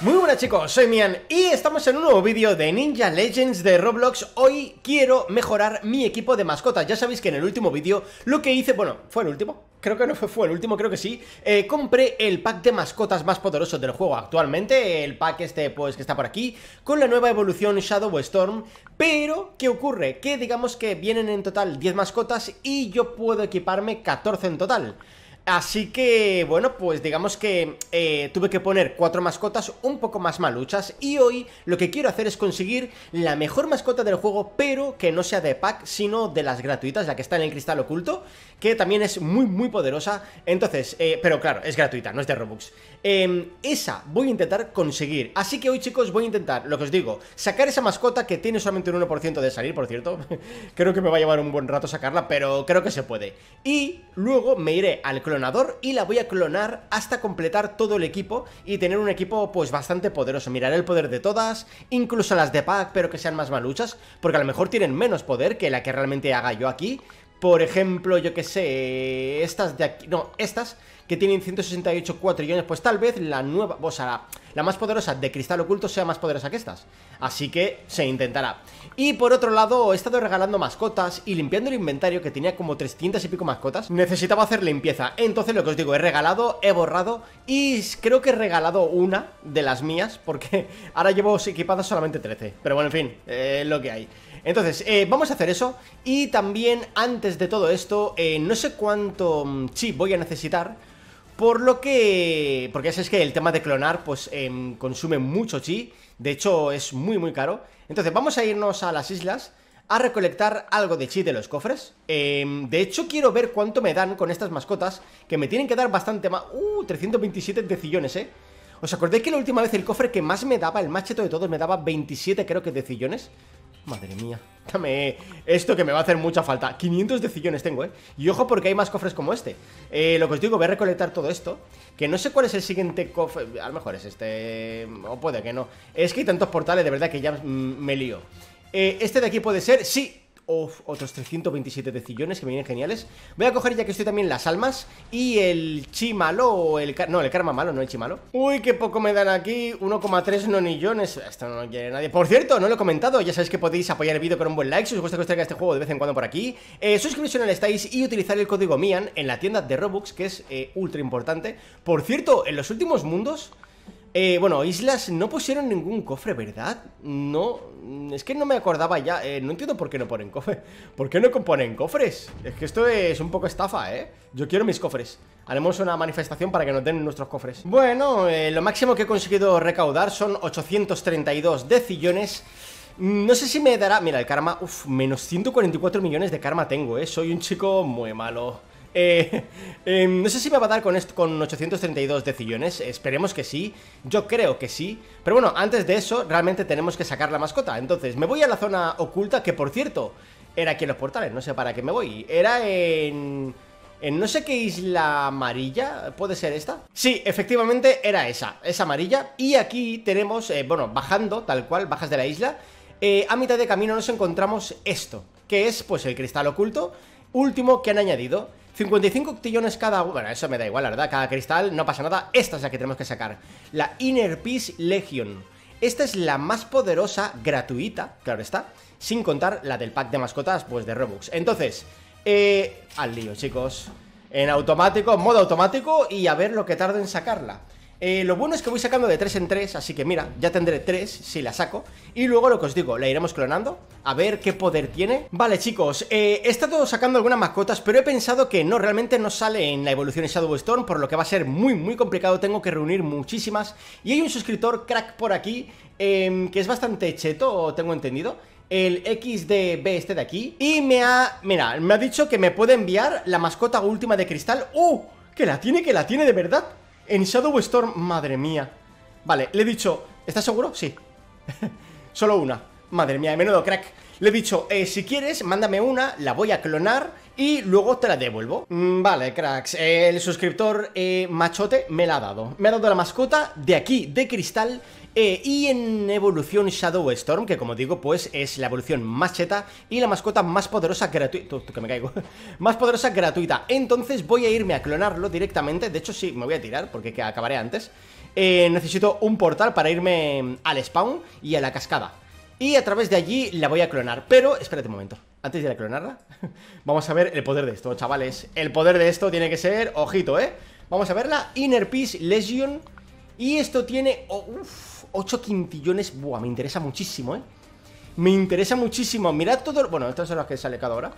Muy buenas chicos, soy Mian y estamos en un nuevo vídeo de Ninja Legends de Roblox Hoy quiero mejorar mi equipo de mascotas Ya sabéis que en el último vídeo lo que hice, bueno, ¿fue el último? Creo que no fue, fue el último, creo que sí eh, Compré el pack de mascotas más poderoso del juego actualmente El pack este, pues, que está por aquí Con la nueva evolución Shadow Storm Pero, ¿qué ocurre? Que digamos que vienen en total 10 mascotas y yo puedo equiparme 14 en total Así que, bueno, pues digamos que eh, tuve que poner cuatro mascotas un poco más maluchas y hoy lo que quiero hacer es conseguir la mejor mascota del juego, pero que no sea de pack, sino de las gratuitas, la que está en el cristal oculto, que también es muy, muy poderosa. Entonces, eh, pero claro, es gratuita, no es de Robux. Em, esa voy a intentar conseguir. Así que hoy, chicos, voy a intentar, lo que os digo, sacar esa mascota que tiene solamente un 1% de salir, por cierto. creo que me va a llevar un buen rato sacarla, pero creo que se puede. Y luego me iré al clon y la voy a clonar hasta completar todo el equipo y tener un equipo pues bastante poderoso. Miraré el poder de todas, incluso las de pack, pero que sean más maluchas, porque a lo mejor tienen menos poder que la que realmente haga yo aquí, por ejemplo, yo que sé, estas de aquí, no, estas que tienen 168 cuatrillones, pues tal vez la nueva, o sea, la, más poderosa de cristal oculto sea más poderosa que estas. Así que se intentará. Y por otro lado, he estado regalando mascotas y limpiando el inventario que tenía como 300 y pico mascotas. Necesitaba hacer limpieza. Entonces lo que os digo, he regalado, he borrado y creo que he regalado una de las mías porque ahora llevo equipadas solamente 13. Pero bueno, en fin, eh, lo que hay. Entonces, eh, vamos a hacer eso. Y también, antes de todo esto, eh, no sé cuánto mm, chi voy a necesitar. Por lo que... Porque ya es que el tema de clonar, pues, em, consume mucho chi. De hecho, es muy, muy caro. Entonces, vamos a irnos a las islas a recolectar algo de chi de los cofres. Em, de hecho, quiero ver cuánto me dan con estas mascotas, que me tienen que dar bastante más... ¡Uh! 327 decillones, ¿eh? ¿Os acordáis que la última vez el cofre que más me daba, el más cheto de todos, me daba 27, creo que, decillones? Madre mía Dame esto que me va a hacer mucha falta 500 de tengo, ¿eh? Y ojo porque hay más cofres como este eh, Lo que os digo, voy a recolectar todo esto Que no sé cuál es el siguiente cofre A lo mejor es este... o puede que no Es que hay tantos portales, de verdad, que ya me lío eh, Este de aquí puede ser... ¡Sí! otros 327 decillones que me vienen geniales Voy a coger ya que estoy también las almas Y el chimalo, malo o el No, el karma malo, no el chimalo Uy, qué poco me dan aquí, 1,3 nonillones Esto no lo quiere nadie Por cierto, no lo he comentado, ya sabéis que podéis apoyar el vídeo con un buen like Si os gusta que os traiga este juego de vez en cuando por aquí eh, Suscribiros si no estáis y utilizar el código MIAN En la tienda de Robux, que es eh, ultra importante Por cierto, en los últimos mundos eh, bueno, Islas no pusieron ningún cofre, ¿verdad? No, es que no me acordaba ya. Eh, no entiendo por qué no ponen cofre. ¿Por qué no componen cofres? Es que esto es un poco estafa, ¿eh? Yo quiero mis cofres. Haremos una manifestación para que nos den nuestros cofres. Bueno, eh, lo máximo que he conseguido recaudar son 832 decillones. Mm, no sé si me dará... Mira, el karma... Uf, menos 144 millones de karma tengo, ¿eh? Soy un chico muy malo. Eh, em, no sé si me va a dar con, esto, con 832 decillones, esperemos que sí, yo creo que sí, pero bueno, antes de eso realmente tenemos que sacar la mascota, entonces me voy a la zona oculta, que por cierto, era aquí en los portales, no sé para qué me voy, era en... En no sé qué isla amarilla, ¿puede ser esta? Sí, efectivamente era esa, esa amarilla. Y aquí tenemos, eh, bueno, bajando, tal cual, bajas de la isla. Eh, a mitad de camino nos encontramos esto, que es pues el cristal oculto, último que han añadido. 55 octillones cada Bueno, eso me da igual, la verdad. Cada cristal, no pasa nada. Esta es la que tenemos que sacar. La Inner Peace Legion. Esta es la más poderosa gratuita, claro está. Sin contar la del pack de mascotas, pues de Robux. Entonces, eh, al lío, chicos. En automático, modo automático y a ver lo que tarda en sacarla. Eh, lo bueno es que voy sacando de 3 en 3, así que mira, ya tendré 3 si la saco. Y luego lo que os digo, la iremos clonando, a ver qué poder tiene. Vale, chicos, eh, he estado sacando algunas mascotas, pero he pensado que no, realmente no sale en la evolución de Shadow Storm, por lo que va a ser muy, muy complicado. Tengo que reunir muchísimas. Y hay un suscriptor crack por aquí, em, que es bastante cheto, tengo entendido el XDB este de aquí Y me ha... Mira, me ha dicho que me puede enviar la mascota última de cristal ¡Uh! Que la tiene, que la tiene de verdad en Shadow Storm, madre mía. Vale, le he dicho, ¿estás seguro? Sí. Solo una. Madre mía, de menudo crack. Le he dicho, eh, si quieres, mándame una, la voy a clonar y luego te la devuelvo. Mm, vale, cracks, el suscriptor eh, machote me la ha dado. Me ha dado la mascota de aquí, de cristal, eh, y en evolución Shadow Storm, que como digo, pues es la evolución más cheta y la mascota más poderosa gratuita. que me caigo. más poderosa gratuita. Entonces voy a irme a clonarlo directamente. De hecho, sí, me voy a tirar porque que acabaré antes. Eh, necesito un portal para irme al spawn y a la cascada. Y a través de allí la voy a clonar. Pero, espérate un momento. Antes de la clonarla, vamos a ver el poder de esto, chavales. El poder de esto tiene que ser, ojito, ¿eh? Vamos a verla. Inner Peace Legion. Y esto tiene... Oh, uf 8 quintillones. Buah, me interesa muchísimo, ¿eh? Me interesa muchísimo. Mirad todo. Bueno, estas son las que sale cada hora.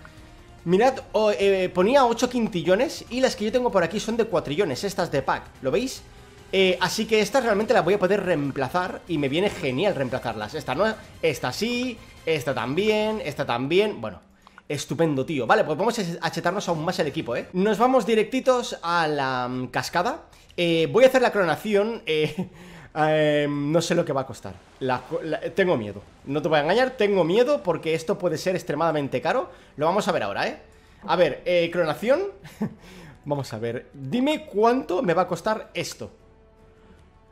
Mirad, oh, eh, ponía 8 quintillones y las que yo tengo por aquí son de cuatrillones, estas de pack, ¿lo veis? Eh, así que estas realmente las voy a poder reemplazar y me viene genial reemplazarlas. Esta no, esta sí, esta también, esta también, bueno. Estupendo, tío. Vale, pues vamos a chetarnos aún más el equipo, ¿eh? Nos vamos directitos a la mm, cascada. Eh, voy a hacer la clonación. Eh, Em, no sé lo que va a costar. tengo miedo. No te voy a engañar, tengo miedo porque esto puede ser extremadamente caro. Lo vamos a ver ahora, ¿eh? A ver, eh, clonación. vamos a ver. Dime cuánto me va a costar esto.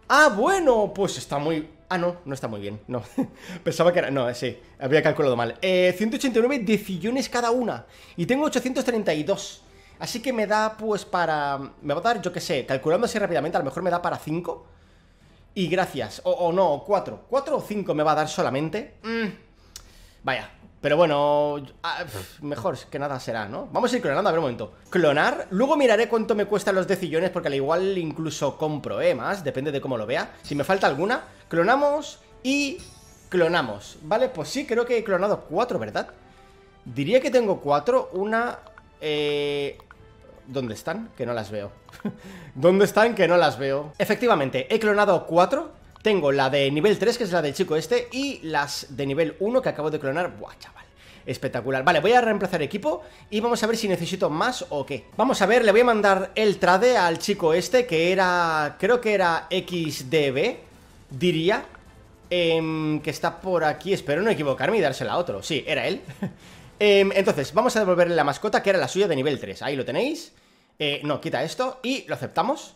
Ah, bueno, pues está muy... Ah, no, no está muy bien, no Pensaba que era... No, sí, había calculado mal eh, 189 decillones cada una Y tengo 832 Así que me da, pues, para... Me va a dar, yo qué sé, calculando así rápidamente A lo mejor me da para 5 y gracias. O, o no, cuatro. ¿Cuatro o cinco me va a dar solamente? Mm. Vaya. Pero bueno, ah, mejor que nada será, ¿no? Vamos a ir clonando, a ver un momento. Clonar, luego miraré cuánto me cuestan los decillones, porque al igual incluso compro, ¿eh? Más, depende de cómo lo vea. Si me falta alguna, clonamos y clonamos. Vale, pues sí, creo que he clonado cuatro, ¿verdad? Diría que tengo cuatro. Una, eh, ¿Dónde están? Que no las veo. ¿Dónde están? Que no las veo. Efectivamente, he clonado cuatro Tengo la de nivel 3, que es la del chico este, y las de nivel 1 que acabo de clonar. Buah, chaval. Espectacular. Vale, voy a reemplazar equipo y vamos a ver si necesito más o qué. Vamos a ver, le voy a mandar el trade al chico este, que era... Creo que era XDB, diría. Em, que está por aquí, espero no equivocarme y dársela a otro. Sí, era él. Em, entonces, vamos a devolverle la mascota que era la suya de nivel 3. Ahí lo tenéis. Eh, no, quita esto y lo aceptamos.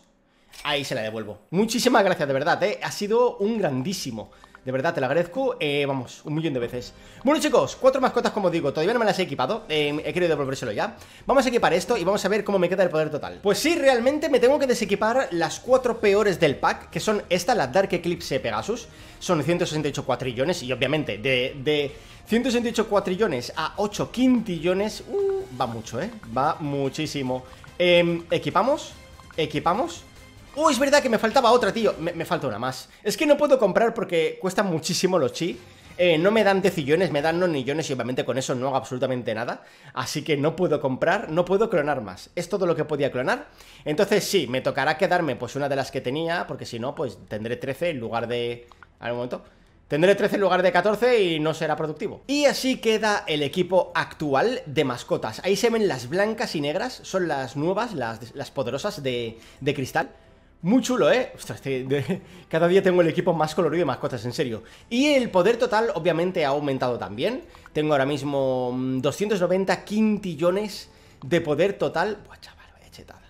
Ahí se la devuelvo. Muchísimas gracias, de verdad, ¿eh? Ha sido un grandísimo. De verdad, te lo agradezco, eh, vamos, un millón de veces Bueno chicos, cuatro mascotas como digo, todavía no me las he equipado eh, He querido devolvérselo ya Vamos a equipar esto y vamos a ver cómo me queda el poder total Pues sí, realmente me tengo que desequipar las cuatro peores del pack Que son esta, la Dark Eclipse Pegasus Son 168 cuatrillones y obviamente de... 168 cuatrillones a 8 quintillones uh, Va mucho, ¿eh? Va muchísimo em, Equipamos Equipamos Uy, oh, es verdad que me faltaba otra, tío! Me, me falta una más. Es que no puedo comprar porque cuesta muchísimo los chi. Eh, no me dan decillones, me dan nonillones y obviamente con eso no hago absolutamente nada. Así que no puedo comprar, no puedo clonar más. Es todo lo que podía clonar. Entonces sí, me tocará quedarme pues una de las que tenía, porque si no, pues tendré 13 en lugar de... A ver un momento. Tendré 13 en lugar de 14 y no será productivo. Y así queda el equipo actual de mascotas. Ahí se ven las blancas y negras, son las nuevas, las, las poderosas de, de cristal. Muy chulo, ¿eh? Ostras, cada día tengo el equipo más colorido y más cosas, en serio. Y el poder total, obviamente, ha aumentado también. Tengo ahora mismo 290 mm, quintillones de poder total. Buah, chaval, vaya chetada.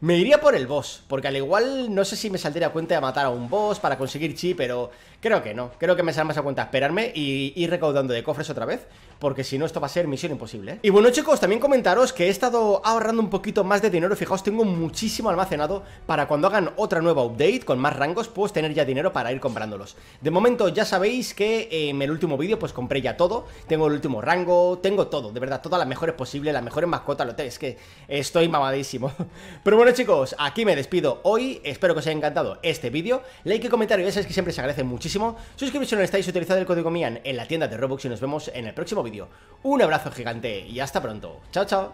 Me iría por el boss, porque al igual no sé si me saldría cuenta de matar a un boss para conseguir chi, pero Creo que no, creo que me sale más a cuenta esperarme y ir recaudando de cofres otra vez, porque si no esto va a ser misión imposible. ¿eh? Y bueno chicos, también comentaros que he estado ahorrando un poquito más de dinero, fijaos, tengo muchísimo almacenado para cuando hagan otra nueva update con más rangos, pues tener ya dinero para ir comprándolos. De momento ya sabéis que eh, en el último vídeo pues compré ya todo, tengo el último rango, tengo todo, de verdad, todas las mejores posibles, las mejores mascotas, lo es que estoy mamadísimo. Pero bueno chicos, aquí me despido hoy, espero que os haya encantado este vídeo, like y comentario, ya sabéis que siempre se agradece muchísimo Suscribiros si no estáis, utilizad el código MIAN en la tienda de Robux y nos vemos en el próximo vídeo. Un abrazo gigante y hasta pronto. Chao, chao.